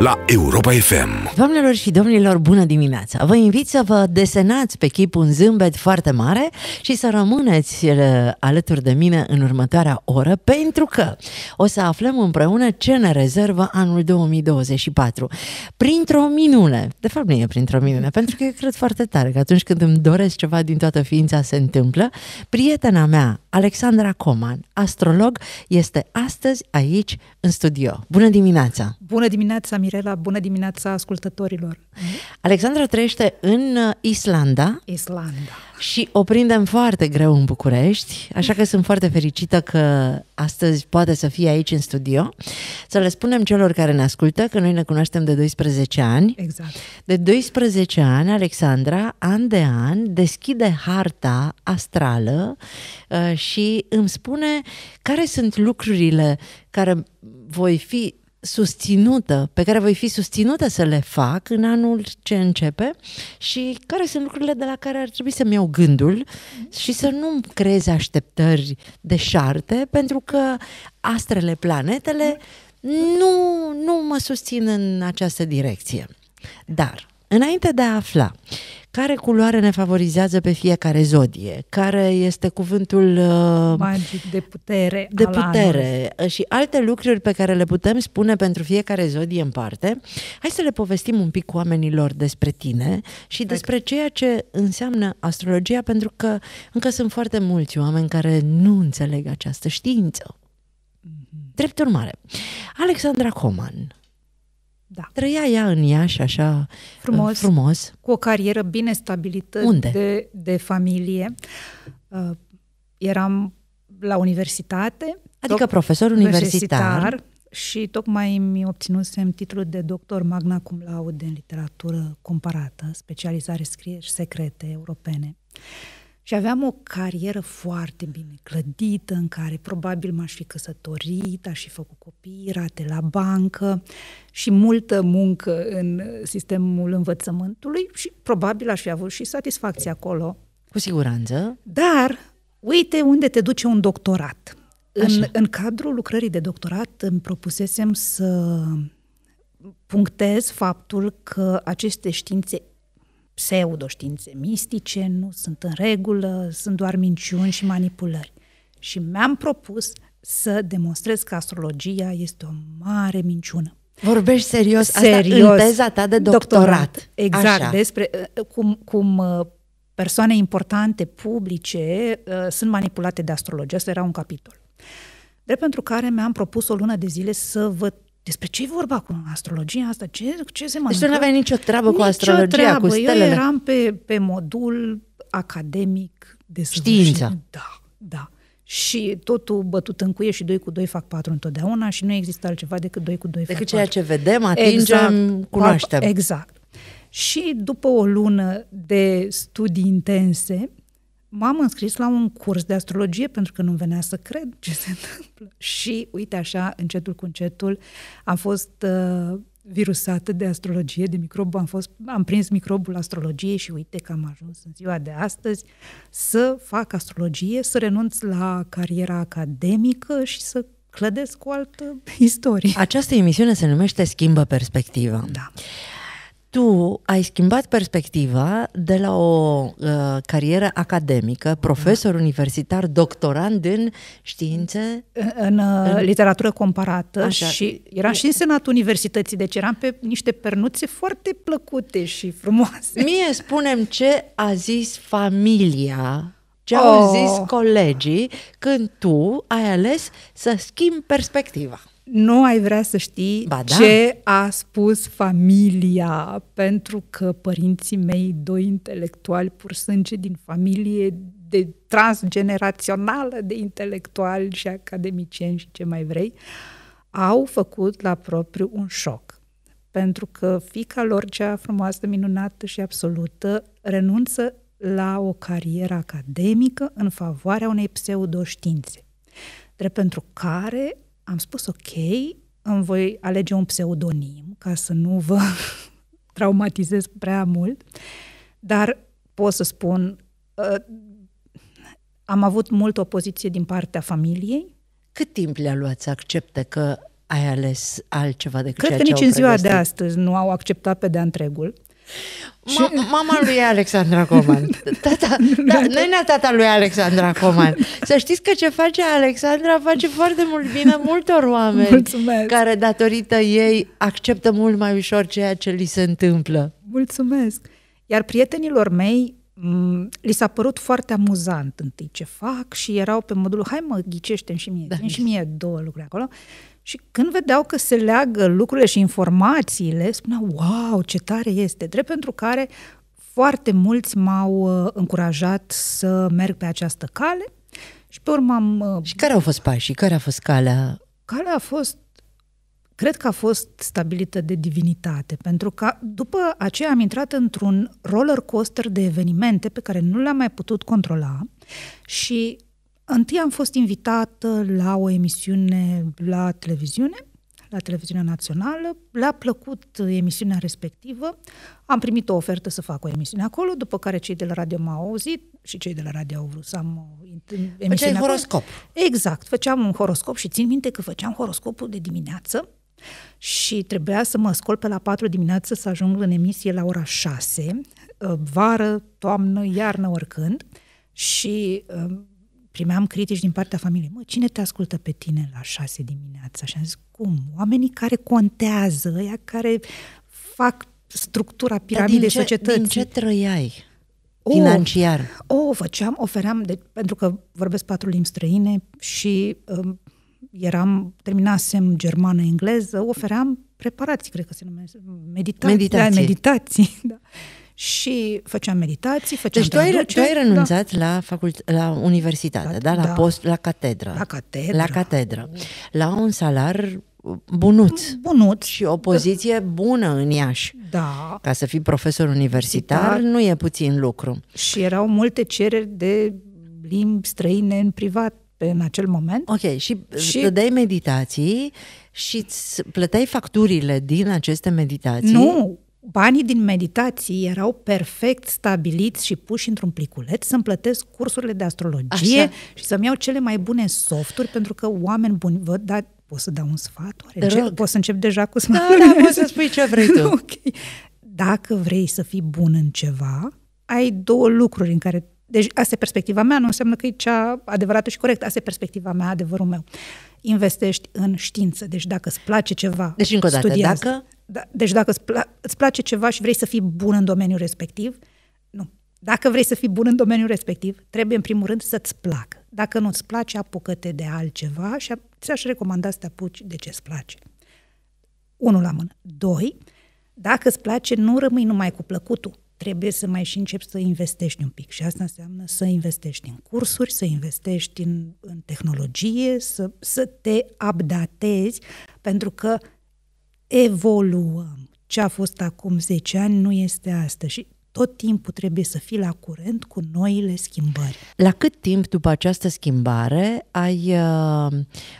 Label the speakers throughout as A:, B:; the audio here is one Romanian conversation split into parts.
A: la Europa FM. Doamnelor și domnilor, bună dimineața! Vă invit să vă desenați pe chip un zâmbet foarte mare și să rămâneți uh, alături de mine în următoarea oră, pentru că o să aflăm împreună ce ne rezervă anul 2024. Printr-o minune, de fapt nu e printr-o minune, pentru că eu cred foarte tare că atunci când îmi doresc ceva din toată ființa se întâmplă, prietena mea, Alexandra Coman, astrolog, este astăzi aici în studio. Bună dimineața!
B: Bună dimineața, Mirela, bună dimineața ascultătorilor!
A: Alexandra trăiește în uh, Islanda.
B: Islanda.
A: Și o prindem foarte greu în București, așa că sunt foarte fericită că astăzi poate să fie aici în studio. Să le spunem celor care ne ascultă că noi ne cunoaștem de 12 ani. Exact. De 12 ani, Alexandra, an de an, deschide harta astrală uh, și îmi spune care sunt lucrurile care voi fi susținută, pe care voi fi susținută să le fac în anul ce începe și care sunt lucrurile de la care ar trebui să-mi iau gândul și să nu creez așteptări deșarte, pentru că astrele, planetele nu, nu mă susțin în această direcție. Dar Înainte de a afla care culoare ne favorizează pe fiecare zodie, care este cuvântul uh, magic de putere, de putere anului. Uh, și alte lucruri pe care le putem spune pentru fiecare zodie în parte, hai să le povestim un pic cu oamenilor despre tine și despre ceea ce înseamnă astrologia, pentru că încă sunt foarte mulți oameni care nu înțeleg această știință. Mhm. Drept urmare, Alexandra Coman, da. Trăia ea în Iași așa
B: frumos, frumos. cu o carieră bine stabilită Unde? De, de familie. Uh, eram la universitate. Adică profesor universitar. universitar. Și tocmai mi obținusem titlul de doctor magna cum laude în literatură comparată, specializare scrieri secrete europene. Uh, și aveam o carieră foarte bine clădită, în care probabil m-aș fi căsătorit, aș fi făcut copii, rate la bancă și multă muncă în sistemul învățământului și probabil aș fi avut și satisfacție acolo. Cu siguranță. Dar uite unde te duce un doctorat. În, în cadrul lucrării de doctorat îmi propusesem să punctez faptul că aceste științe pseudoștiințe mistice, nu sunt în regulă, sunt doar minciuni și manipulări. Și mi-am propus să demonstrez că astrologia este o mare minciună. Vorbești serios, asta serios. în teza ta de doctorat. doctorat. Exact, Așa. despre uh, cum, cum uh, persoane importante, publice, uh, sunt manipulate de astrologie. Asta era un capitol. De pentru care mi-am propus o lună de zile să văd despre ce e vorba cu Astrologia asta? Ce, ce se mai Deci nu avea nicio treabă cu astrologia, treabă. cu stelele. Eu eram pe, pe modul academic de Știința. Da, da. Și totul bătut în cuie și 2 cu 2 fac 4 întotdeauna și nu există altceva decât 2 cu 2 decât fac 4. Decât ceea ce vedem, exact. atingem, exact, cunoaștem. Exact. Și după o lună de studii intense, m-am înscris la un curs de astrologie pentru că nu venea să cred ce se întâmplă. Și uite așa, încetul cu încetul, am fost uh, virusată de astrologie, de microb, am, fost, am prins microbul astrologiei și uite că am ajuns în ziua de astăzi să fac astrologie, să renunț la cariera academică și să clădesc o altă
A: istorie. Această emisiune se numește Schimbă Perspectiva. Da tu ai schimbat perspectiva de la o uh, carieră academică, profesor da. universitar, doctorand în științe?
B: În, în, uh, în... literatură comparată Așa. și era și în senat universității, deci eram pe niște pernuțe foarte plăcute și frumoase. Mie spunem ce a zis
A: familia ce au oh. zis colegii când tu ai ales să schimbi perspectiva
B: nu ai vrea să știi ba, da. ce a spus familia, pentru că părinții mei, doi intelectuali pur sânge din familie, de transgenerațională, de intelectuali și academicieni și ce mai vrei, au făcut la propriu un șoc. Pentru că fica lor, cea frumoasă, minunată și absolută, renunță la o carieră academică în favoarea unei pseudoștiințe, drept pentru care am spus ok, îmi voi alege un pseudonim ca să nu vă traumatizez prea mult, dar pot să spun, uh, am avut multă opoziție din partea familiei. Cât timp
A: le-a luat să accepte că ai ales altceva decât Cred ceea că nici în ziua de astăzi
B: nu au acceptat pe de întregul. Ma- mama lui
A: Alexandra Coman. Tata, da, da, da, da nena tata lui Alexandra Coman. Să știți că ce face Alexandra face foarte mult bine multor oameni Mulțumesc. care datorită ei acceptă mult mai ușor ceea ce
B: li se întâmplă. Mulțumesc. Iar prietenilor mei li s-a părut foarte amuzant întâi ce fac și erau pe modul hai mă ghicește și mie, da. și mie două lucruri acolo. Și când vedeau că se leagă lucrurile și informațiile, spuneau, wow, ce tare este, drept pentru care foarte mulți m-au uh, încurajat să merg pe această cale și pe urmă am... Uh, și care au fost pașii? Care a fost calea? Calea a fost cred că a fost stabilită de divinitate, pentru că după aceea am intrat într-un roller coaster de evenimente pe care nu le-am mai putut controla și Întâi am fost invitată la o emisiune la televiziune, la televiziunea națională, le-a plăcut emisiunea respectivă, am primit o ofertă să fac o emisiune acolo, după care cei de la radio m-au auzit și cei de la radio au vrut să am o emisiune acolo. horoscop. Exact, făceam un horoscop și țin minte că făceam horoscopul de dimineață și trebuia să mă scol pe la 4 dimineață să ajung în emisie la ora 6, uh, vară, toamnă, iarnă, oricând. Și uh, primeam critici din partea familiei. Mă, cine te ascultă pe tine la șase dimineața? Și am zis, cum? Oamenii care contează, ăia care fac structura piramidei din ce, societății. Din ce trăiai? Oh, financiar. O, oh, făceam, ofeream, de, pentru că vorbesc patru limbi străine și um, eram, terminasem germană, engleză, ofeream preparații, cred că se numește, meditații. Meditații. Da, meditații da și făceam meditații, făceam Deci tu ai, tu ai da. renunțat da.
A: la, facult- la universitate, da? da? La da. post, la catedră. La catedră. La catedră. La un salar bunuț. Uh, bunuț. Mm, și o poziție bună în Iași. Da. Ca să fii profesor universitar da. nu e puțin lucru.
B: Și erau multe cereri de limbi străine în privat pe, în acel moment. Ok, și, uh, și dai
A: meditații și îți plăteai facturile din aceste meditații? Nu,
B: banii din meditații erau perfect stabiliți și puși într-un pliculeț să-mi plătesc cursurile de astrologie Așa. și să-mi iau cele mai bune softuri, pentru că oameni buni, văd, dar poți să dau un sfat? Oare ce, poți să încep deja cu da, sfatul? Da, da, poți să spui ce vrei tu. okay. Dacă vrei să fii bun în ceva, ai două lucruri în care... Deci asta e perspectiva mea, nu înseamnă că e cea adevărată și corectă. Asta e perspectiva mea, adevărul meu. Investești în știință. Deci dacă îți place ceva, Deci încă o dată, studiază. dacă da, deci dacă îți, pla- îți place ceva și vrei să fii bun în domeniul respectiv, nu. Dacă vrei să fii bun în domeniul respectiv, trebuie în primul rând să-ți placă. Dacă nu-ți place, apucă-te de altceva și ți-aș recomanda să te apuci de ce-ți place. Unul la mână. Doi, dacă îți place, nu rămâi numai cu plăcutul. Trebuie să mai și începi să investești un pic. Și asta înseamnă să investești în cursuri, să investești în, în tehnologie, să, să te updatezi, pentru că evoluăm. Ce a fost acum 10 ani nu este asta și tot timpul trebuie să fii la curent cu noile schimbări.
A: La cât timp după această schimbare ai uh,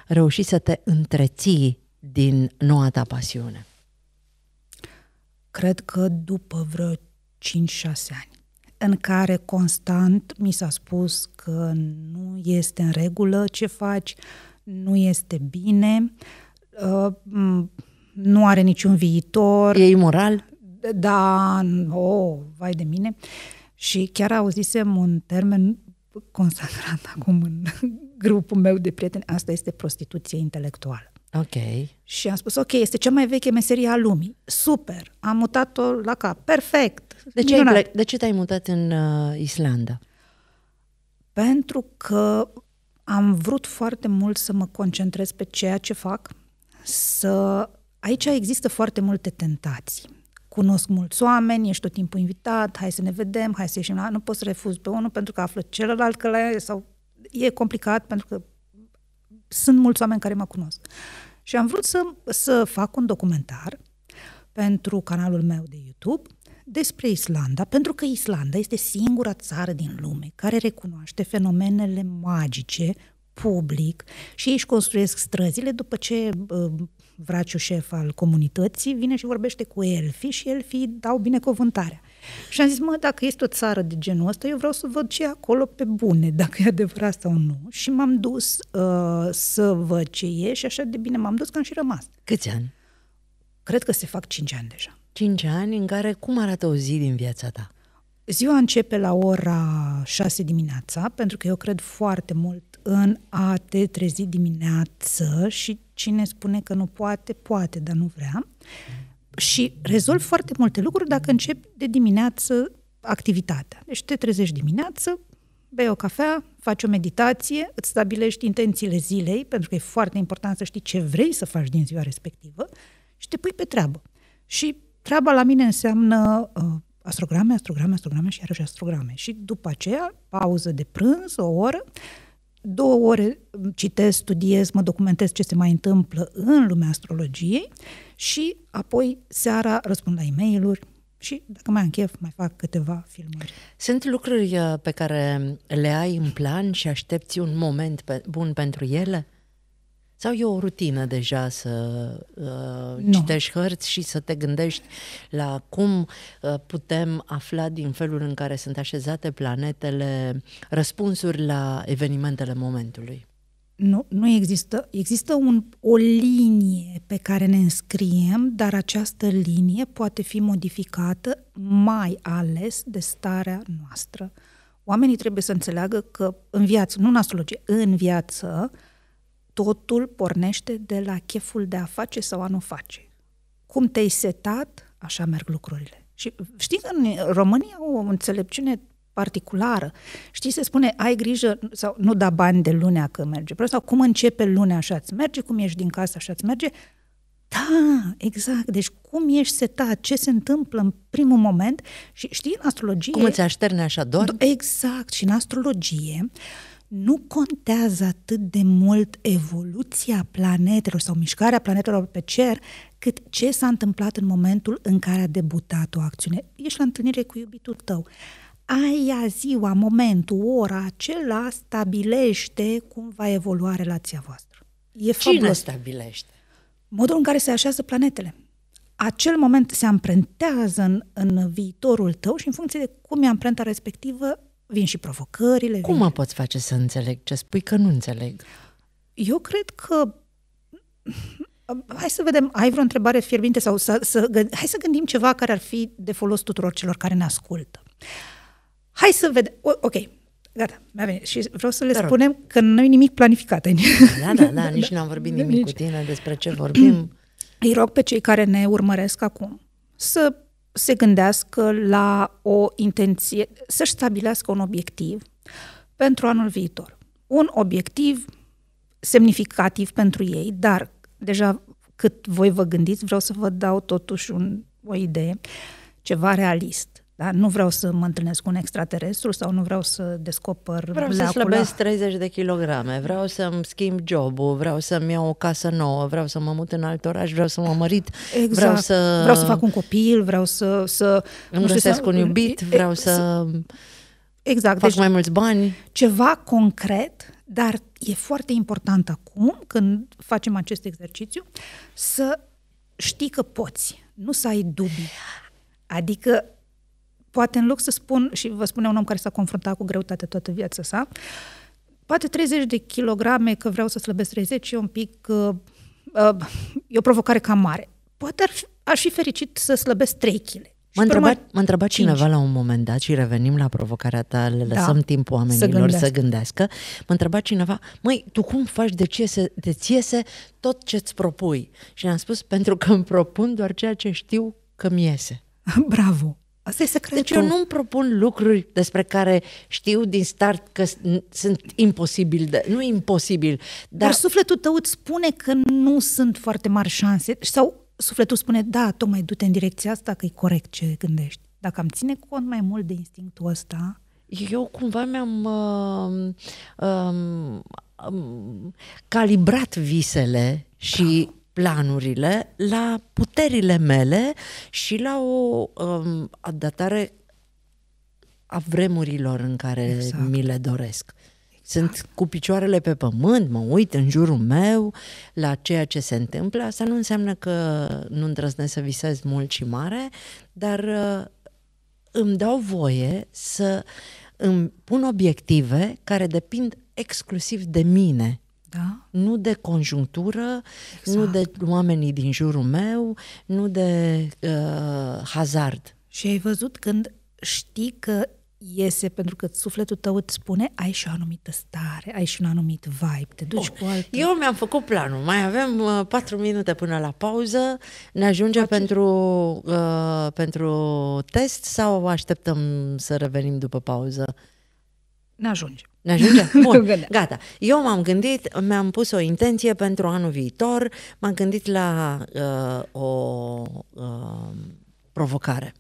A: reușit să te întreții din noua ta pasiune?
B: Cred că după vreo 5-6 ani în care constant mi s-a spus că nu este în regulă ce faci, nu este bine. Uh, nu are niciun viitor. E imoral? Da, oh, vai de mine. Și chiar auzisem un termen consacrat acum în grupul meu de prieteni, asta este prostituție intelectuală. Ok. Și am spus, ok, este cea mai veche meserie a lumii. Super, am mutat-o la cap, perfect. De ce, ai de ce te-ai mutat în uh, Islanda? Pentru că am vrut foarte mult să mă concentrez pe ceea ce fac, să Aici există foarte multe tentații. Cunosc mulți oameni, ești tot timpul invitat, hai să ne vedem, hai să ieșim la... Nu poți să refuzi pe unul pentru că află celălalt că la sau... E complicat pentru că sunt mulți oameni care mă cunosc. Și am vrut să, să fac un documentar pentru canalul meu de YouTube despre Islanda, pentru că Islanda este singura țară din lume care recunoaște fenomenele magice public și ei își construiesc străzile după ce uh, vraciu șef al comunității, vine și vorbește cu elfii și elfii dau binecuvântarea. Și am zis, mă, dacă este o țară de genul ăsta, eu vreau să văd ce e acolo pe bune, dacă e adevărat sau nu. Și m-am dus uh, să văd ce e și așa de bine m-am dus că am și rămas. Câți ani? Cred că se fac cinci ani deja. Cinci ani în care cum arată o zi din viața ta? Ziua începe la ora 6 dimineața, pentru că eu cred foarte mult în a te trezi dimineață și Cine spune că nu poate, poate, dar nu vrea. Și rezolv foarte multe lucruri dacă încep de dimineață activitatea. Deci te trezești dimineață, bei o cafea, faci o meditație, îți stabilești intențiile zilei, pentru că e foarte important să știi ce vrei să faci din ziua respectivă și te pui pe treabă. Și treaba la mine înseamnă uh, astrograme, astrograme, astrograme și iarăși astrograme. Și după aceea, pauză de prânz, o oră, uh, două ore citesc, studiez, mă documentez ce se mai întâmplă în lumea astrologiei și apoi seara răspund la e uri și dacă mai am chef, mai fac câteva filmări.
A: Sunt lucruri uh, pe care le ai în plan și aștepți un moment bun pentru ele? Sau e o rutină deja să uh, citești hărți și să te gândești la cum uh, putem afla din felul în care sunt așezate planetele răspunsuri la evenimentele momentului?
B: Nu, nu există. Există un, o linie pe care ne înscriem, dar această linie poate fi modificată mai ales de starea noastră. Oamenii trebuie să înțeleagă că în viață, nu în astrologie, în viață, uh, totul pornește de la cheful de a face sau a nu face. Cum te-ai setat, așa merg lucrurile. Și știi că în România au o înțelepciune particulară. Știi, se spune, ai grijă sau nu da bani de lunea că merge. Sau cum începe lunea, așa îți merge, cum ieși din casă, așa îți merge. Da, exact. Deci cum ești setat, ce se întâmplă în primul moment și știi, în astrologie... Cum îți așterne așa doar? Exact. Și în astrologie nu contează atât de mult evoluția planetelor sau mișcarea planetelor pe cer, cât ce s-a întâmplat în momentul în care a debutat o acțiune. Ești la întâlnire cu iubitul tău. Aia ziua, momentul, ora, acela stabilește cum va evolua relația voastră. E fabulos. Cine stabilește? Modul în care se așează planetele acel moment se amprentează în, în viitorul tău și în funcție de cum e amprenta respectivă, vin și provocările. Cum vin... mă poți face să înțeleg ce spui că nu înțeleg? Eu cred că Hai să vedem, ai vreo întrebare fierbinte sau să, să gând... hai să gândim ceva care ar fi de folos tuturor celor care ne ascultă. Hai să vedem. O, ok, gata, mi-a venit. Și vreau să le Dar spunem rog. că nu e nimic planificat. Da, da, da, nici n-am vorbit nimic nici. cu tine despre ce vorbim. Îi rog pe cei care ne urmăresc acum să se gândească la o intenție, să-și stabilească un obiectiv pentru anul viitor. Un obiectiv semnificativ pentru ei, dar deja cât voi vă gândiți, vreau să vă dau totuși un, o idee, ceva realist. Da? Nu vreau să mă întâlnesc cu un extraterestru sau nu vreau să descoper Vreau să slăbesc
A: 30 de kilograme, vreau să-mi schimb jobul, vreau să-mi iau o casă nouă, vreau să mă mut în alt oraș, vreau să mă mărit, exact. vreau să... Vreau să fac un copil, vreau
B: să... să îmi nu găsesc să... un iubit, vreau să... să...
A: Exact. Fac deci mai mulți bani.
B: Ceva concret, dar e foarte important acum, când facem acest exercițiu, să știi că poți, nu să ai dubii. Adică poate în loc să spun, și vă spune un om care s-a confruntat cu greutate toată viața sa, poate 30 de kilograme, că vreau să slăbesc 30, e un pic, uh, uh, e o provocare cam mare. Poate ar fi, aș fi fericit să slăbesc 3 kg. Mă m-a întrebat cineva la un
A: moment dat și revenim la provocarea ta, le da. lăsăm da, timp oamenilor să gândească. să gândească. M-a întrebat cineva, măi, tu cum faci de ce se, de ți iese tot ce îți propui? Și am spus, pentru că îmi propun doar ceea ce știu că mi iese. Bravo! Asta e secretul. Deci eu nu-mi propun lucruri despre care știu din start
B: că sunt imposibil, de, nu imposibil. Dar... dar sufletul tău îți spune că nu sunt foarte mari șanse sau sufletul spune, da, tocmai du-te în direcția asta că e corect ce gândești. Dacă am ține cont mai mult de instinctul ăsta... Eu cumva mi-am
A: uh, uh, uh, calibrat visele da. și planurile la puterile mele și la o um, adaptare a vremurilor în care exact. mi le doresc. Exact. Sunt cu picioarele pe pământ, mă uit în jurul meu la ceea ce se întâmplă. Asta nu înseamnă că nu îndrăznesc să visez mult și mare, dar uh, îmi dau voie să îmi pun obiective care depind exclusiv de mine da? nu de conjunctură, exact. nu de oamenii din jurul meu, nu de uh,
B: hazard. Și ai văzut când știi că iese pentru că sufletul tău îți spune ai și o anumită stare, ai și un anumit vibe, te duci oh, cu
A: altă... Eu mi-am făcut planul, mai avem uh, 4 minute până la pauză, ne ajunge Face... pentru, uh, pentru test sau așteptăm să revenim după pauză? ne ajunge. Ne ajunge? Bun, gata. Eu m-am gândit, mi-am pus o intenție pentru anul
B: viitor, m-am gândit la uh, o uh, provocare.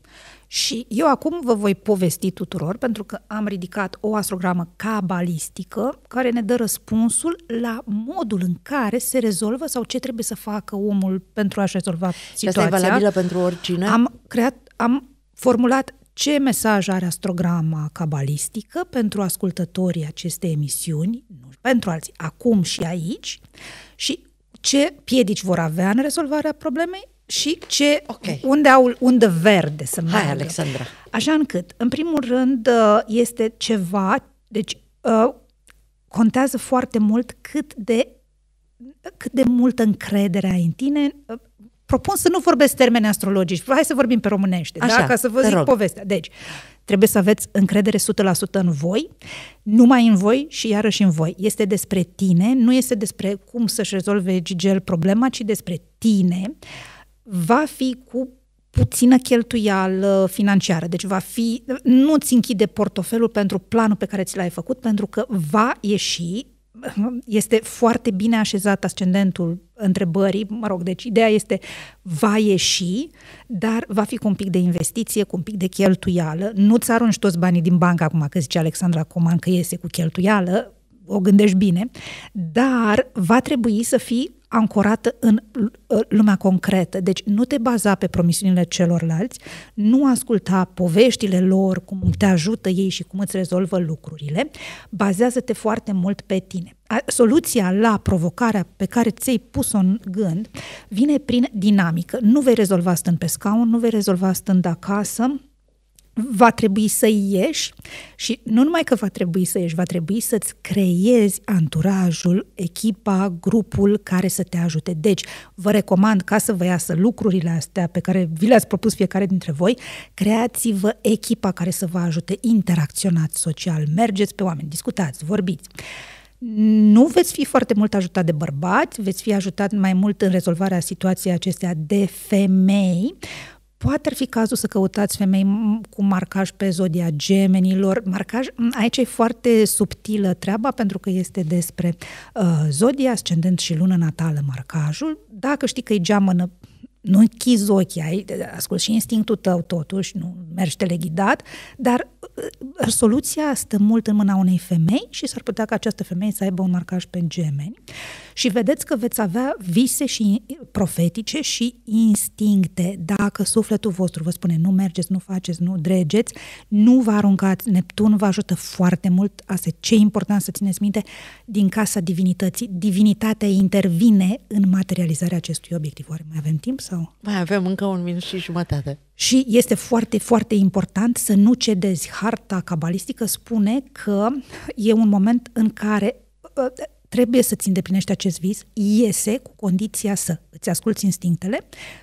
B: Și eu acum vă voi povesti tuturor, pentru că am ridicat o astrogramă cabalistică care ne dă răspunsul la modul în care se rezolvă sau ce trebuie să facă omul pentru a-și rezolva situația. Și asta e valabilă pentru oricine? Am creat, am formulat ce mesaj are astrograma cabalistică pentru ascultătorii acestei emisiuni, nu pentru alții, acum și aici, și ce piedici vor avea în rezolvarea problemei și ce, okay. unde au undă verde să meargă. Hai, Alexandra. Așa încât, în primul rând, uh, este ceva, deci uh, contează foarte mult cât de cât de multă încredere ai în tine uh, propun să nu vorbesc termeni astrologici. Hai să vorbim pe românește, da? Așa, da? ca să vă zic rog. povestea. Deci, trebuie să aveți încredere 100% în voi, numai în voi și iarăși în voi. Este despre tine, nu este despre cum să-și rezolve Gigel problema, ci despre tine. Va fi cu puțină cheltuială financiară. Deci va fi, nu ți închide portofelul pentru planul pe care ți l-ai făcut, pentru că va ieși este foarte bine așezat ascendentul întrebării, mă rog, deci ideea este va ieși, dar va fi cu un pic de investiție, cu un pic de cheltuială. Nu-ți arunci toți banii din bancă acum, că zice Alexandra Coman că iese cu cheltuială, o gândești bine, dar va trebui să fii ancorată în ă, lumea concretă. Deci nu te baza pe promisiunile celorlalți, nu asculta poveștile lor, cum te ajută ei și cum îți rezolvă lucrurile, bazează-te foarte mult pe tine. Soluția la provocarea pe care ți-ai pus-o în gând vine prin dinamică. Nu vei rezolva stând pe scaun, nu vei rezolva stând acasă, va trebui să ieși și nu numai că va trebui să ieși, va trebui să-ți creezi anturajul, echipa, grupul care să te ajute. Deci, vă recomand ca să vă iasă lucrurile astea pe care vi le-ați propus fiecare dintre voi, creați-vă echipa care să vă ajute, interacționați social, mergeți pe oameni, discutați, vorbiți nu veți fi foarte mult ajutat de bărbați, veți fi ajutat mai mult în rezolvarea situației acestea de femei. Poate ar fi cazul să căutați femei cu marcaj pe zodia gemenilor. Marcaj, aici e foarte subtilă treaba pentru că este despre uh, zodia, ascendent și lună natală, marcajul. Dacă știi că e geamănă, nu închizi ochii, ai, ascult și instinctul tău totuși, nu mergi teleghidat, dar uh, uh, soluția stă mult în mâna unei femei și s-ar putea ca această femeie să aibă un marcaj pe gemeni. Uh, și vedeți că veți avea vise și profetice și instincte. Dacă sufletul vostru vă spune nu mergeți, nu faceți, nu dregeți, nu vă aruncați. Neptun vă ajută foarte mult. Asta e ce e important să țineți minte din casa divinității. Divinitatea intervine în materializarea acestui obiectiv. Oare mai avem timp sau? Mai avem încă un minut și jumătate. Și este foarte, foarte important să nu cedezi. Harta cabalistică spune că e un moment în care trebuie să-ți îndeplinești acest vis, iese cu condiția să îți asculți instinctele,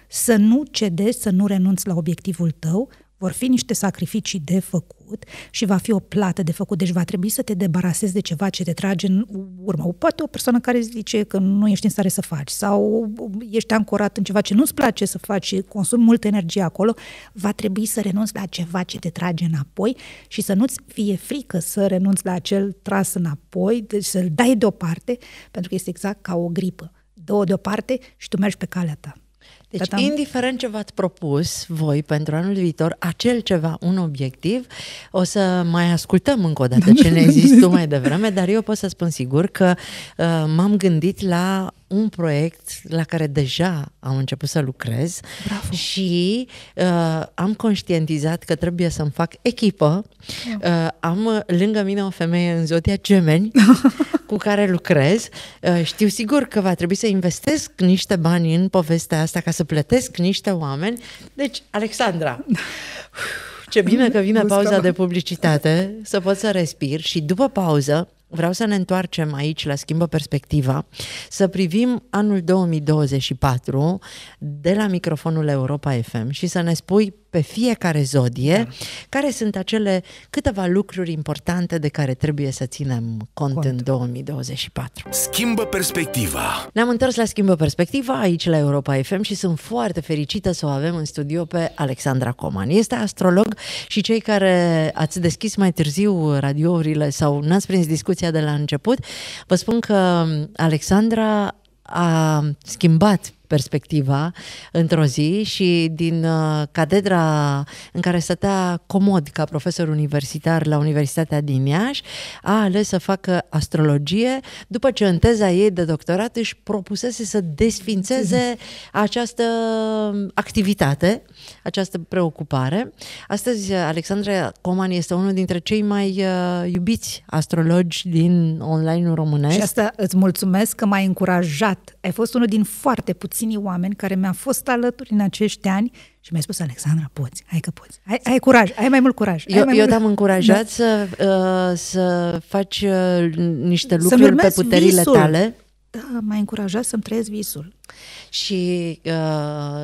B: să nu cedezi, să nu renunți la obiectivul tău, vor fi niște sacrificii de făcut și va fi o plată de făcut, deci va trebui să te debarasezi de ceva ce te trage în urmă. Poate o persoană care zice că nu ești în stare să faci sau ești ancorat în ceva ce nu-ți place să faci și consumi multă energie acolo, va trebui să renunți la ceva ce te trage înapoi și să nu-ți fie frică să renunți la acel tras înapoi, deci să-l dai deoparte, pentru că este exact ca o gripă. Dă-o deoparte și tu mergi pe calea ta. Deci, am...
A: indiferent ce v-ați propus voi pentru anul viitor, acel ceva, un obiectiv, o să mai ascultăm încă o dată ce ne există mai devreme, dar eu pot să spun sigur că uh, m-am gândit la un proiect la care deja am început să lucrez Bravo. și uh, am conștientizat că trebuie să-mi fac echipă. Uh, am uh, lângă mine o femeie în zodia gemeni cu care lucrez. Uh, știu sigur că va trebui să investesc niște bani în povestea asta ca să plătesc niște oameni. Deci, Alexandra... Ce bine că vine pauza de publicitate, să pot să respir și după pauză vreau să ne întoarcem aici la Schimbă Perspectiva, să privim anul 2024 de la microfonul Europa FM și să ne spui pe fiecare zodie, da. care sunt acele câteva lucruri importante de care trebuie să ținem cont, cont. în 2024. Schimbă perspectiva! Ne-am întors la Schimbă perspectiva aici la Europa FM și sunt foarte fericită să o avem în studio pe Alexandra Coman. Este astrolog și cei care ați deschis mai târziu radiourile sau n-ați prins discuția de la început, vă spun că Alexandra a schimbat perspectiva într-o zi și din uh, catedra în care stătea comod ca profesor universitar la Universitatea din Iași, a ales să facă astrologie după ce în teza ei de doctorat își propusese să desfințeze această activitate această preocupare. Astăzi, Alexandra Coman este unul dintre cei mai uh, iubiți astrologi din online-ul românesc. Și asta
B: îți mulțumesc că m-ai încurajat. Ai fost unul din foarte puținii oameni care mi-a fost alături în acești ani și mi-ai spus, Alexandra, poți, hai că poți. Ai, ai curaj, ai mai mult curaj. Eu, mai eu mult... am da. încurajat da. să,
A: uh, să faci uh, niște lucruri pe puterile visul. tale.
B: Da, m-ai încurajat să-mi trăiesc visul
A: și uh,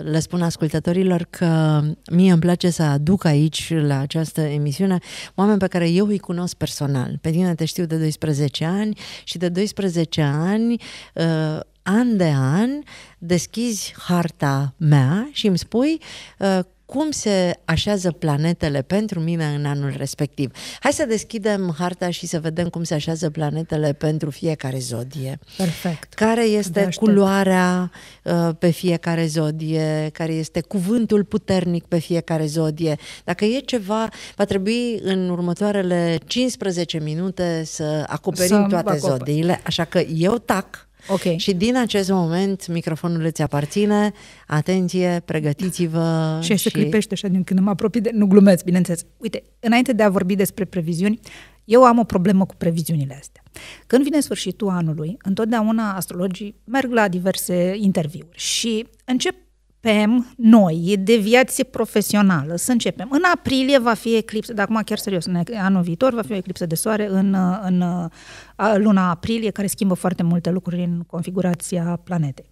A: le spun ascultătorilor că mie îmi place să aduc aici, la această emisiune, oameni pe care eu îi cunosc personal. Pe tine te știu de 12 ani și de 12 ani uh, an de an deschizi harta mea și îmi spui uh, cum se așează planetele pentru mine în anul respectiv. Hai să deschidem harta și să vedem cum se așează planetele pentru fiecare zodie. Perfect. Care este culoarea uh, pe fiecare zodie, care este cuvântul puternic pe fiecare zodie. Dacă e ceva, va trebui în următoarele 15 minute să acoperim să toate acoperi. zodiile, așa că eu tac Okay. Și din acest moment microfonul îți aparține, atenție, pregătiți-vă. Și, și... se clipește
B: așa din când mă apropii de... Nu glumeți, bineînțeles. Uite, înainte de a vorbi despre previziuni, eu am o problemă cu previziunile astea. Când vine sfârșitul anului, întotdeauna astrologii merg la diverse interviuri și încep începem noi, de viață profesională, să începem. În aprilie va fi eclipsă, dar acum chiar serios, în anul viitor va fi o eclipsă de soare în, în luna aprilie, care schimbă foarte multe lucruri în configurația planetei.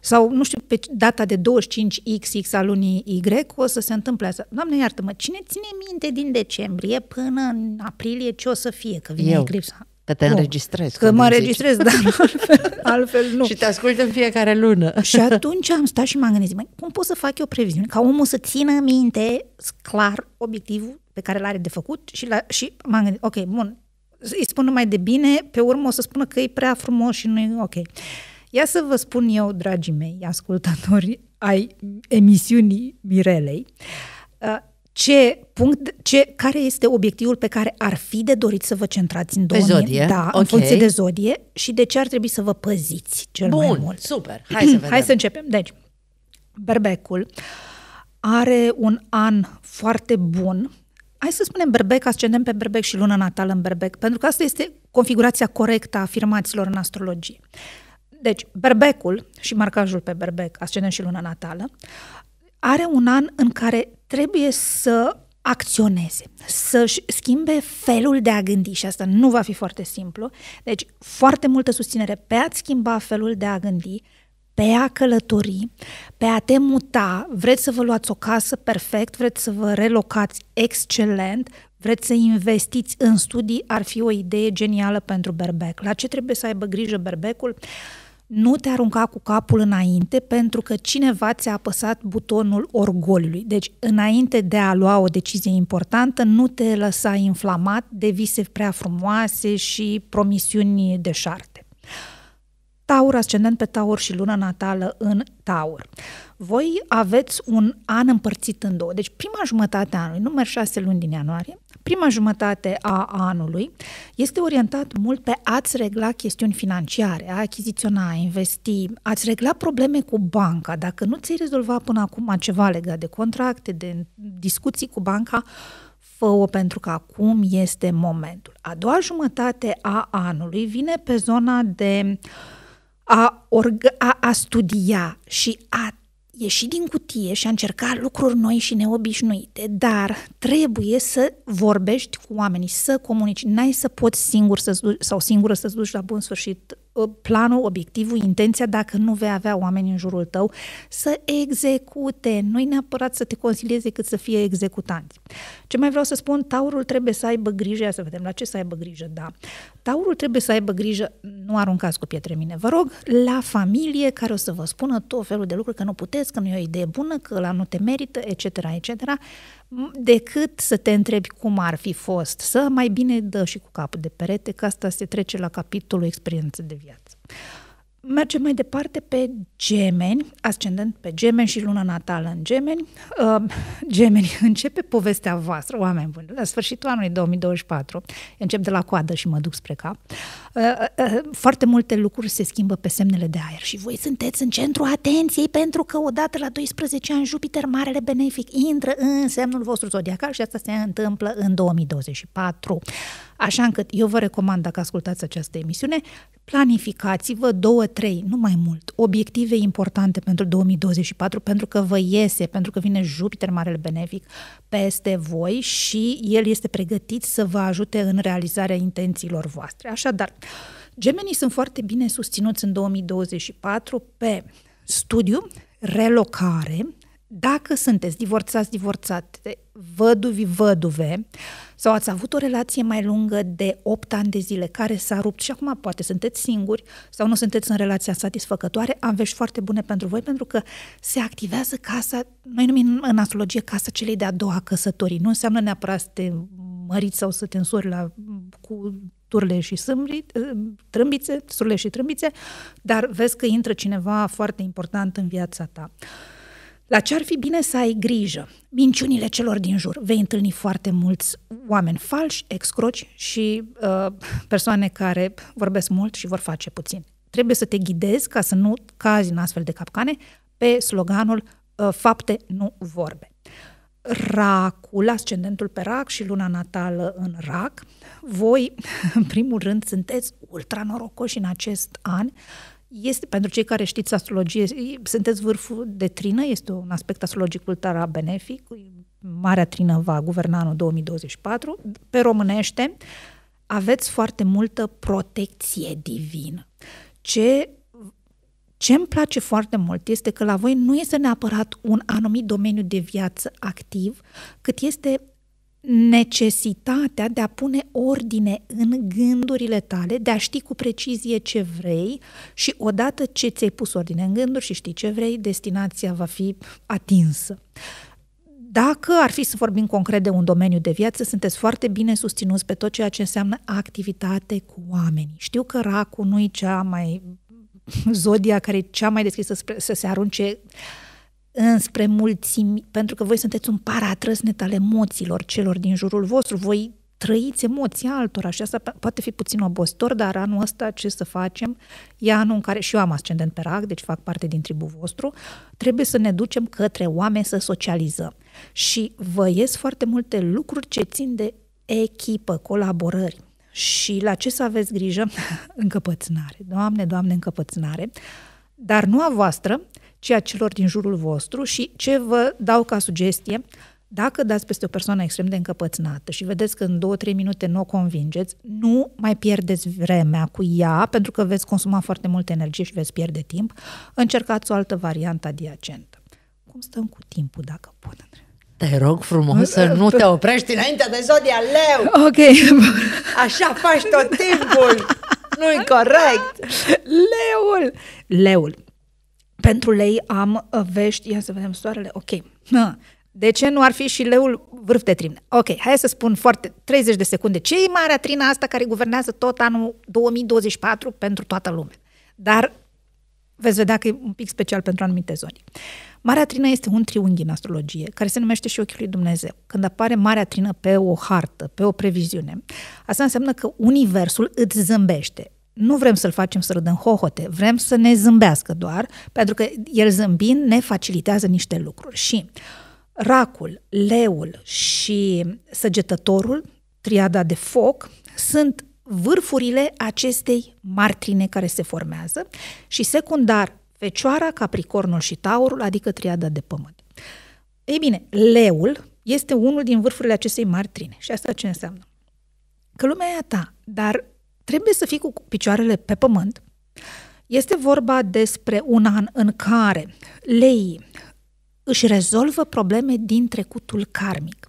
B: Sau, nu știu, pe data de 25XX a lunii Y o să se întâmple asta. Doamne iartă-mă, cine ține minte din decembrie până în aprilie ce o să fie, că vine Eu. eclipsa? Că te nu, înregistrezi. Că mă înregistrez, dar altfel, altfel nu. și te ascult în fiecare
A: lună. și
B: atunci am stat și m-am gândit, mai, cum pot să fac eu previziune? Ca omul să țină minte clar obiectivul pe care l-are de făcut și, la, și m-am gândit, ok, bun, îi spun numai de bine, pe urmă o să spună că e prea frumos și nu e ok. Ia să vă spun eu, dragii mei, ascultatori ai emisiunii Mirelei, ce punct, ce, care este obiectivul pe care ar fi de dorit să vă centrați în domeniu, zodie. Da, okay. în funcție de zodie și de ce ar trebui să vă păziți cel Bun, mai mult. super, hai să vedem. Hai să începem. Deci, berbecul are un an foarte bun. Hai să spunem berbec, ascendem pe berbec și luna natală în berbec, pentru că asta este configurația corectă a afirmațiilor în astrologie. Deci, berbecul și marcajul pe berbec, ascendem și luna natală, are un an în care trebuie să acționeze, să-și schimbe felul de a gândi și asta nu va fi foarte simplu. Deci, foarte multă susținere pe a schimba felul de a gândi, pe a călători, pe a te muta, vreți să vă luați o casă perfect, vreți să vă relocați excelent, vreți să investiți în studii, ar fi o idee genială pentru berbec. La ce trebuie să aibă grijă berbecul? Uh, nu te arunca cu capul înainte pentru că cineva ți-a apăsat butonul orgoliului. Deci, înainte de a lua o decizie importantă, nu te lăsa inflamat de vise prea frumoase și promisiuni deșarte. Taur, ascendent pe Taur și luna natală în Taur. Voi aveți un an împărțit în două. Deci prima jumătate a anului, număr șase luni din ianuarie, prima jumătate a anului este orientat mult pe a-ți regla chestiuni financiare, a achiziționa, a investi, a-ți regla probleme cu banca. Dacă nu ți-ai rezolvat până acum ceva legat de contracte, de discuții cu banca, fă-o pentru că acum este momentul. A doua jumătate a anului vine pe zona de a, orga, a, a studia și a ieși din cutie și a încerca lucruri noi și neobișnuite, dar trebuie să vorbești cu oamenii, să comunici. N-ai să poți singur să duci, sau singură să-ți duci la bun sfârșit ă, planul, obiectivul, intenția, dacă nu vei avea oameni în jurul tău, să execute. Nu-i neapărat să te consilieze cât să fie executanți. Ce mai vreau să spun, taurul trebuie să aibă grijă, ia să vedem la ce să aibă grijă, da. Taurul trebuie să aibă grijă, nu aruncați cu pietre mine, vă rog, la familie care o să vă spună tot felul de lucruri, că nu puteți, că nu e o idee bună, că la nu te merită, etc., etc., decât să te întrebi cum ar fi fost, să mai bine dă și cu capul de perete, că asta se trece la capitolul experiență de viață. Mergem mai departe pe gemeni, ascendent pe gemeni și luna natală în gemeni. Uh, gemeni, începe povestea voastră, oameni buni, la sfârșitul anului 2024. încep de la coadă și mă duc spre cap. Uh, Uh, uh, uh, foarte multe lucruri se schimbă pe semnele de aer și voi sunteți în centru atenției pentru că odată la 12 ani Jupiter, marele benefic, intră în semnul vostru zodiacal și asta se întâmplă în 2024. Așa încât eu vă recomand, dacă ascultați această emisiune, planificați-vă două, trei, nu mai mult, obiective importante pentru 2024, pentru că vă iese, pentru că vine Jupiter, marele benefic, peste voi și el este pregătit să vă ajute în realizarea intențiilor voastre. Așadar, Gemenii sunt foarte bine susținuți în 2024 pe studiu, relocare, dacă sunteți divorțați, divorțate, văduvi, văduve, sau ați avut o relație mai lungă de 8 ani de zile care s-a rupt și acum poate sunteți singuri sau nu sunteți în relația satisfăcătoare, am vești foarte bune pentru voi pentru că se activează casa, noi numim în astrologie casa celei de-a doua căsătorii. Nu înseamnă neapărat să te măriți sau să te însori la, cu turle și sâmbri, ă, trâmbițe, surle și trâmbițe, dar vezi că intră cineva foarte important în viața ta. La ce ar fi bine să ai grijă? Minciunile celor din jur. Vei întâlni foarte mulți oameni falși, excroci și uh, persoane care vorbesc mult și vor face puțin. Trebuie să te ghidezi ca să nu cazi în astfel de capcane pe sloganul uh, fapte, nu vorbe. Racul, ascendentul pe rac și luna natală în rac, voi, în primul rând, sunteți ultra norocoși în acest an. Este, pentru cei care știți astrologie, sunteți vârful de trină, este un aspect astrologic ultra benefic. Marea trină va guverna anul 2024. Pe românește, aveți foarte multă protecție divină. Ce ce îmi place foarte mult este că la voi nu este neapărat un anumit domeniu de viață activ, cât este necesitatea de a pune ordine în gândurile tale, de a ști cu precizie ce vrei și odată ce ți-ai pus ordine în gânduri și știi ce vrei, destinația va fi atinsă. Dacă ar fi să vorbim concret de un domeniu de viață, sunteți foarte bine susținuți pe tot ceea ce înseamnă activitate cu oamenii. Știu că racul nu e cea mai zodia care e cea mai deschisă spre, să se arunce înspre mulțimi, pentru că voi sunteți un paratrăsnet al emoțiilor celor din jurul vostru, voi trăiți emoția altora și asta poate fi puțin obositor, dar anul ăsta ce să facem? E anul în care și eu am ascendent pe rac, deci fac parte din tribul vostru, trebuie să ne ducem către oameni să socializăm. Și vă ies foarte multe lucruri ce țin de echipă, colaborări. Și la ce să aveți grijă? încăpățânare. Doamne, Doamne, încăpățânare. Dar nu a voastră, ci a celor din jurul vostru și ce vă dau ca sugestie, dacă dați peste o persoană extrem de încăpățânată și vedeți că în 2-3 minute nu o convingeți, nu mai pierdeți vremea cu ea, pentru că veți consuma foarte multă energie și veți pierde timp, încercați o altă variantă adiacentă. Cum stăm cu timpul, dacă pot, Andrei? Te rog frumos să nu te oprești înainte de zodia leu. Ok. Așa faci tot timpul. Nu-i corect. Leul. Leul. Pentru lei am vești. Ia să vedem soarele. Ok. De ce nu ar fi și leul vârf de trimne? Ok, hai să spun foarte 30 de secunde. Ce e marea trina asta care guvernează tot anul 2024 pentru toată lumea? Dar veți vedea că e un pic special pentru anumite zone. Uh, Marea Trină este un triunghi în astrologie, care se numește și ochiul lui Dumnezeu. Când apare Marea Trină pe o hartă, pe o previziune, asta înseamnă că Universul îți zâmbește. Nu vrem să-l facem să râdem hohote, vrem să ne zâmbească doar, pentru că el zâmbind ne facilitează niște lucruri. Și racul, leul și săgetătorul, triada de foc, sunt vârfurile acestei martrine care se formează și secundar Fecioara, Capricornul și Taurul, adică triada de pământ. Ei bine, leul este unul din vârfurile acestei mari trine. Și asta ce înseamnă? Că lumea e a ta, dar trebuie să fii cu picioarele pe pământ. Este vorba despre un an în care leii își rezolvă probleme din trecutul karmic.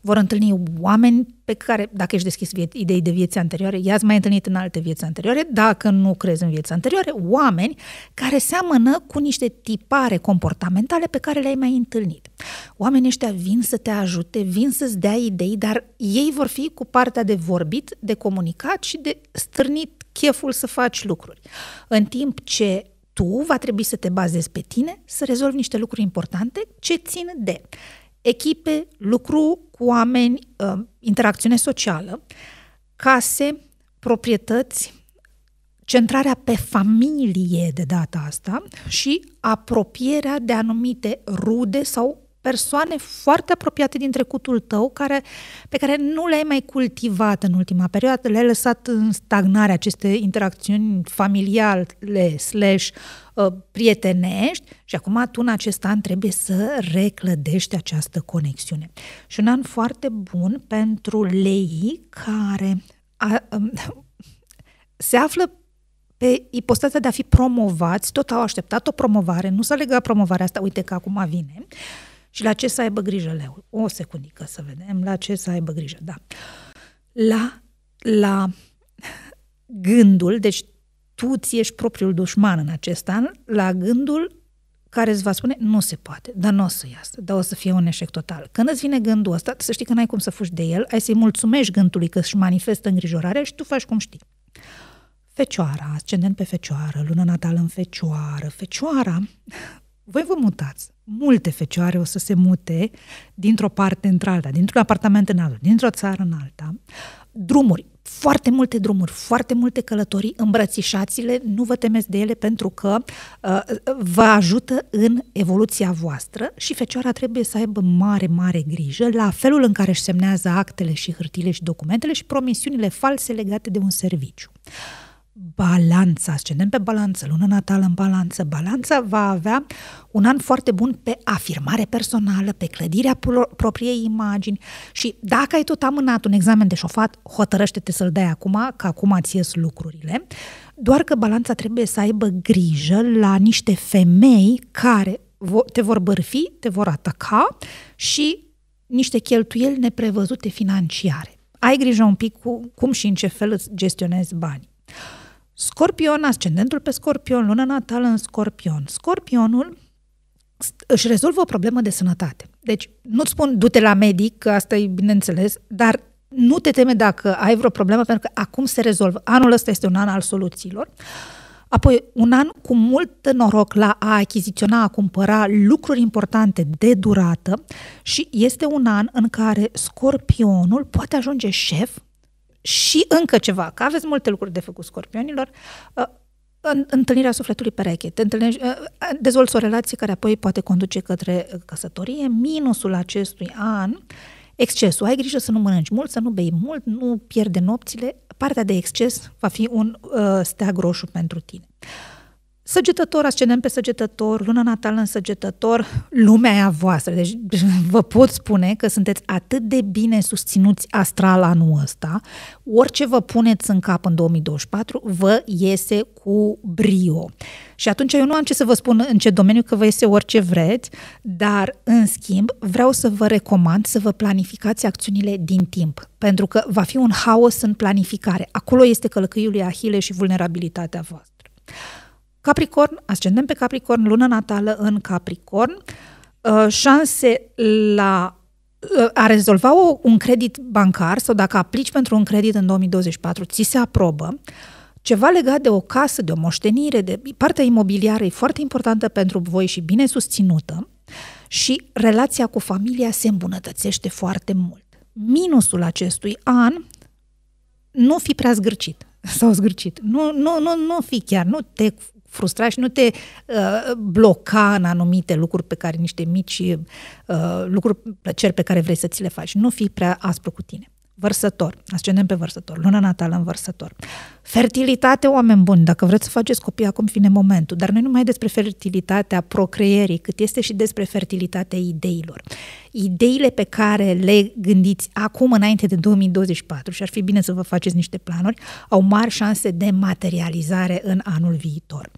B: Vor întâlni oameni pe care, dacă ești deschis vie- idei de vieți anterioare, i-ați mai întâlnit în alte vieți anterioare, dacă nu crezi în vieți anterioare, oameni care seamănă cu niște tipare comportamentale pe care le-ai mai întâlnit. Oamenii ăștia vin să te ajute, vin să-ți dea idei, dar ei vor fi cu partea de vorbit, de comunicat și de strânit cheful să faci lucruri. În timp ce tu va trebui să te bazezi pe tine, să rezolvi niște lucruri importante ce țin de echipe, lucru cu oameni, uh, interacțiune socială, case, proprietăți, centrarea pe familie de data asta și apropierea de anumite rude sau persoane foarte apropiate din trecutul tău care, pe care nu le-ai mai cultivat în ultima perioadă, le-ai lăsat în stagnare aceste interacțiuni familiale slash uh, prietenești și acum tu în acest an trebuie să reclădești această conexiune. Și un an foarte bun pentru lei care a, um, a, se află pe ipostața de a fi promovați, tot au așteptat o promovare, nu s-a legat promovarea asta, uite că acum vine, și la ce să aibă grijă, Leu? O secundică să vedem la ce să aibă grijă, da. La, la gândul, deci tu ți ești propriul dușman în acest an, la gândul care îți va spune, nu se poate, dar nu o să iasă, dar o să fie un eșec total. Când îți vine gândul ăsta, să știi că n-ai cum să fugi de el, ai să-i mulțumești gândului că își manifestă îngrijorarea și tu faci cum știi. Fecioara, ascendent pe fecioară, lună natală în fecioară, fecioara, voi vă mutați multe fecioare o să se mute dintr-o parte într-alta, dintr-un apartament în altul, dintr-o țară în alta. Drumuri, foarte multe drumuri, foarte multe călătorii, îmbrățișați-le, nu vă temeți de ele pentru că uh, vă ajută în evoluția voastră și fecioara trebuie să aibă mare, mare grijă la felul în care își semnează actele și hârtile și documentele și promisiunile false legate de un serviciu. Uh, balanța, ascendem pe balanță, lună natală în balanță, balanța va avea un an foarte bun pe afirmare personală, pe clădirea propriei imagini și dacă ai tot amânat un examen de șofat, hotărăște-te să-l dai acum, că acum ți ies lucrurile, doar că balanța trebuie să aibă grijă la niște femei care te vor bărfi, te vor ataca și niște cheltuieli neprevăzute financiare. Ai grijă un pic cu cum și în ce fel îți gestionezi banii. Scorpion, ascendentul pe scorpion, luna natală în scorpion. Scorpionul își rezolvă o problemă de sănătate. Deci, nu-ți spun du-te la medic, că asta e bineînțeles, dar nu te teme dacă ai vreo problemă, pentru că acum se rezolvă. Anul ăsta este un an al soluțiilor. Apoi, un an cu mult noroc la a achiziționa, a cumpăra lucruri importante de durată și este un an în care scorpionul poate ajunge șef și încă ceva, că aveți multe lucruri de făcut scorpionilor, uh, întâlnirea sufletului pereche, te uh, uh, dezvolți o relație care apoi poate conduce către căsătorie. Minusul acestui an, excesul. Ai grijă să nu mănânci mult, să nu bei mult, nu pierde nopțile. Partea de exces va fi un uh, steag roșu pentru tine. Uh, Săgetător, ascendent pe săgetător, luna natală în săgetător, lumea e a voastră. Deci vă pot spune că sunteți atât de bine susținuți astral anul ăsta. Orice vă puneți în cap în 2024 vă iese cu brio. Și atunci eu nu am ce să vă spun în ce domeniu, că vă iese orice vreți, dar în schimb vreau să vă recomand să vă planificați acțiunile din timp, pentru că va fi un haos în planificare. Acolo este călcâiul lui Ahile și vulnerabilitatea voastră. Capricorn, ascendem pe Capricorn, lună natală în Capricorn, uh, șanse la uh, a rezolva un credit bancar sau dacă aplici pentru un credit în 2024, ți se aprobă. Ceva legat de o casă, de o moștenire, de partea imobiliară e foarte importantă pentru voi și bine susținută și relația cu familia se îmbunătățește foarte mult. Minusul acestui an, nu fi prea zgârcit sau zgârcit. Nu, nu, nu, nu fi chiar, nu te frustra și nu te uh, bloca în anumite lucruri pe care niște mici uh, lucruri, plăceri pe care vrei să ți le faci. Nu fi prea aspru cu tine vărsător, ascendent pe vărsător, luna natală în vărsător. Fertilitate, oameni buni, dacă vreți să faceți copii, acum vine momentul, dar noi nu mai despre fertilitatea procreierii, cât este și despre fertilitatea ideilor. Ideile pe care le gândiți acum înainte de 2024 și ar fi bine să vă faceți niște planuri, au mari șanse de materializare în anul viitor.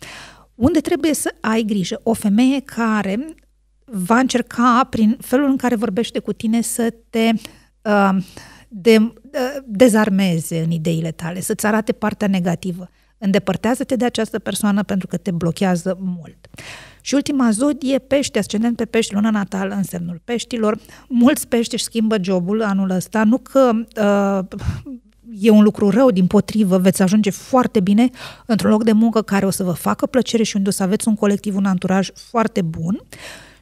B: Unde trebuie să ai grijă? O femeie care va încerca, prin felul în care vorbește cu tine, să te uh, de, dezarmeze în ideile tale, să-ți arate partea negativă. Îndepărtează-te de această persoană pentru că te blochează mult. Și ultima zodie pește, ascendent pe pești, luna natală în semnul peștilor. Mulți pești își schimbă jobul anul ăsta, nu că uh, e un lucru rău, din potrivă, veți ajunge foarte bine într-un loc de muncă care o să vă facă plăcere și unde o să aveți un colectiv, un anturaj foarte bun.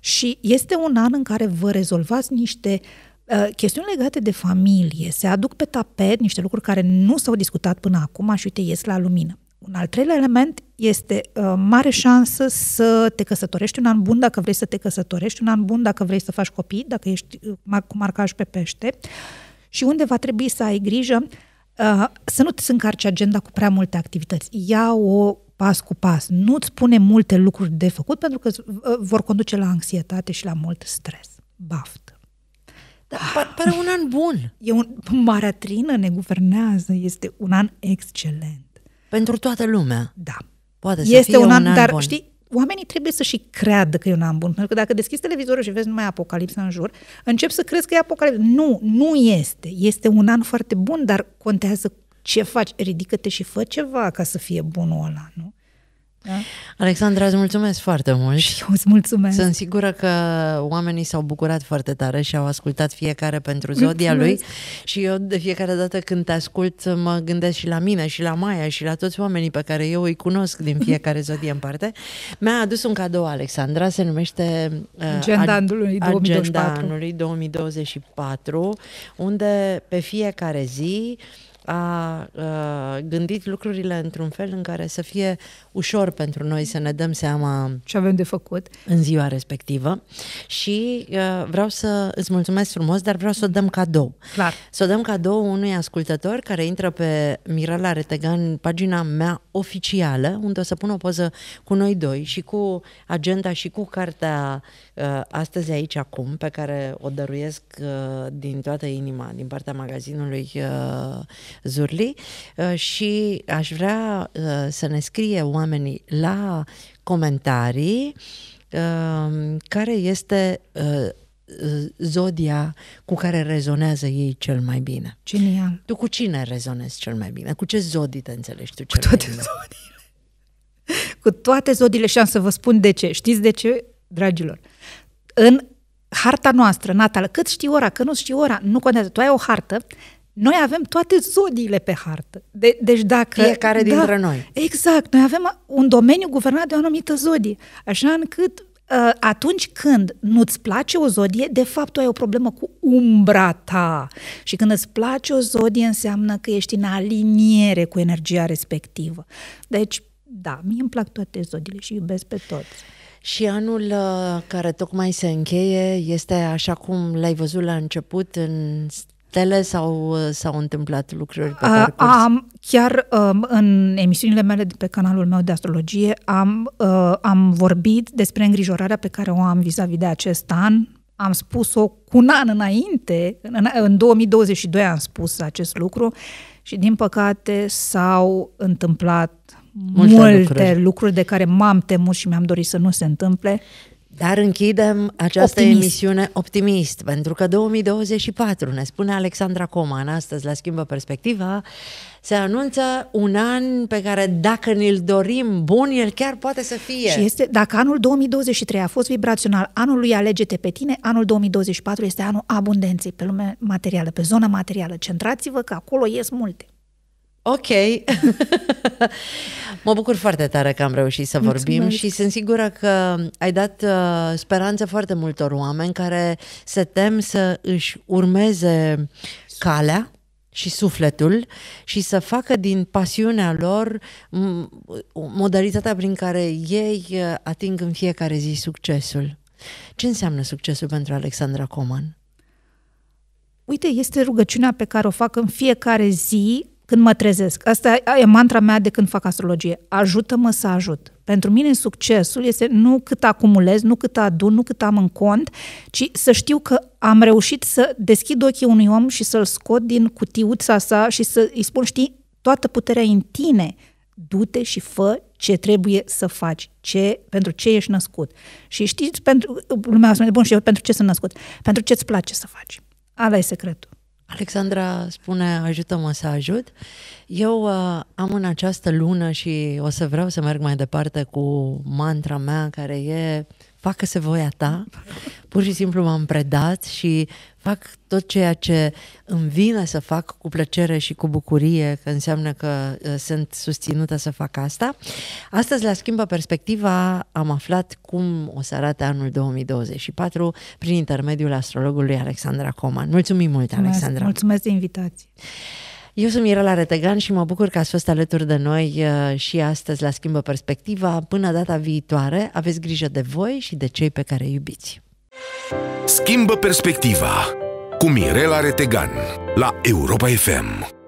B: Și este un an în care vă rezolvați niște uh, Uh, chestiuni legate de familie, se aduc pe tapet niște lucruri care nu s-au discutat până acum și uite, ies la lumină. Un al treilea element este uh, mare șansă să te căsătorești un an bun dacă vrei să te căsătorești, un an bun dacă vrei să faci copii, dacă ești uh, mar- cu marcaj pe pește și unde va trebui să ai grijă uh, să nu te încarci agenda cu prea multe activități. Ia o pas cu pas. Nu-ți spune multe lucruri de făcut pentru că uh, vor conduce la anxietate și la mult stres. Baft! Da, pare un an bun. E un maratrină, ne guvernează, este un an excelent. Pentru toată lumea. Da. Poate să este fie un an, an dar bun. știi, oamenii trebuie să și creadă că e un an bun, pentru că dacă deschizi televizorul și vezi numai apocalipsa în jur, încep să crezi că e apocalipsa. Nu, nu este. Este un an foarte bun, dar contează ce faci. Ridică-te și fă ceva ca să fie bunul ăla, nu? Da? Alexandra, îți mulțumesc foarte mult. Și eu îți mulțumesc. Sunt sigură
A: că oamenii s-au bucurat foarte tare și au ascultat fiecare pentru zodia mulțumesc. lui și eu de fiecare dată când te ascult mă gândesc și la mine și la Maia și la toți oamenii pe care eu îi cunosc din fiecare zodie în parte. Mi-a adus un cadou Alexandra, se numește uh, Agenda anului 2024. Agenda anului 2024, unde pe fiecare zi uh, a uh, gândit lucrurile într-un fel în care să fie ușor pentru noi să ne dăm seama ce avem de făcut în ziua respectivă și uh, vreau să îți mulțumesc frumos, dar vreau să o dăm cadou. Clar. Să o dăm cadou unui ascultător care intră pe Mirela Retegan, pagina mea oficială, unde o să pun o poză cu noi doi și cu agenda și cu cartea uh, astăzi aici acum, pe care o dăruiesc uh, din toată inima, din partea magazinului uh, Zurli uh, și aș vrea uh, să ne scrie oamenii la comentarii uh, care este zodia cu care rezonează ei cel mai bine. Cine ea? Tu cu cine rezonezi cel mai bine? Cu ce zodii te înțelegi tu
B: cel cu toate mai bine? Zodiile. Cu toate zodiile și am să vă spun de ce. Știți de ce, dragilor? În harta noastră natală, cât știi ora, că nu știi ora, nu contează. Tu ai o hartă noi avem toate zodiile pe hartă. De, deci dacă... Fiecare da, dintre noi. Exact. Noi avem un domeniu guvernat de o anumită zodie. Așa încât uh, atunci când nu-ți place o zodie, de fapt tu ai o problemă cu umbra ta. Și când îți place o zodie, înseamnă că ești în aliniere cu energia respectivă. Deci, da, mie îmi plac toate zodiile și iubesc pe toți. Și anul
A: uh, care tocmai se încheie este, așa cum l-ai văzut la început, în tele sau s-au întâmplat lucruri pe parcurs?
B: Am, chiar um, în emisiunile mele de pe canalul meu de astrologie am, uh, am vorbit despre îngrijorarea pe care o am vis-a-vis de acest an. Am spus-o cu un an înainte, în, în 2022 am spus acest lucru și din păcate s-au întâmplat multe, multe lucruri. lucruri de care m-am temut și mi-am dorit să nu se întâmple. Dar închidem această optimist. emisiune
A: optimist, pentru că 2024, ne spune Alexandra Coman astăzi la Schimbă Perspectiva, se anunță un an pe care dacă ne-l dorim bun, el chiar poate să fie. Și este,
B: dacă anul 2023 a fost vibrațional, anul lui alege-te pe tine, anul 2024 este anul abundenței pe lume materială, pe zona materială. Centrați-vă că acolo ies multe. Ok.
A: mă bucur foarte tare că am reușit să Mulțumesc. vorbim și
B: sunt sigură că ai dat
A: uh, speranță foarte multor oameni care se tem să își urmeze calea și sufletul și să facă din pasiunea lor modalitatea prin care ei uh, ating în fiecare zi succesul. Ce înseamnă succesul pentru Alexandra Coman?
B: Uite, este rugăciunea pe care o fac în fiecare zi când mă trezesc. Asta e mantra mea de când fac astrologie. Ajută-mă să ajut. Pentru mine succesul este nu cât acumulez, nu cât adun, nu cât am în cont, ci să știu că am reușit să deschid ochii unui om și să-l scot din cutiuța sa și să îi spun, știi, toată puterea în tine. Du-te și fă ce trebuie să faci, ce, pentru ce ești născut. Și știți, pentru, lumea spune, bun, și eu pentru ce sunt născut? Pentru ce îți place să faci. Ala e secretul. Alexandra
A: spune, ajută-mă să ajut. Eu uh, am în această lună și o să vreau să merg mai departe cu mantra mea, care e uh, facă-se voia ta. Pur și simplu m-am predat și fac tot ceea ce îmi vine să fac cu plăcere și cu bucurie, că înseamnă că uh, sunt susținută să fac asta. Astăzi, la Schimbă Perspectiva, am aflat cum o să arate anul 2024 prin intermediul astrologului Alexandra Coman.
B: Mulțumim mult, mulțumesc, Alexandra! Mulțumesc de invitație!
A: Eu sunt Mirela Retegan și mă bucur că ați fost alături de noi uh, și astăzi la Schimbă Perspectiva. Până data viitoare, aveți grijă de voi și de cei pe care iubiți.
B: Schimbă Perspectiva cu Mirela Retegan la Europa FM.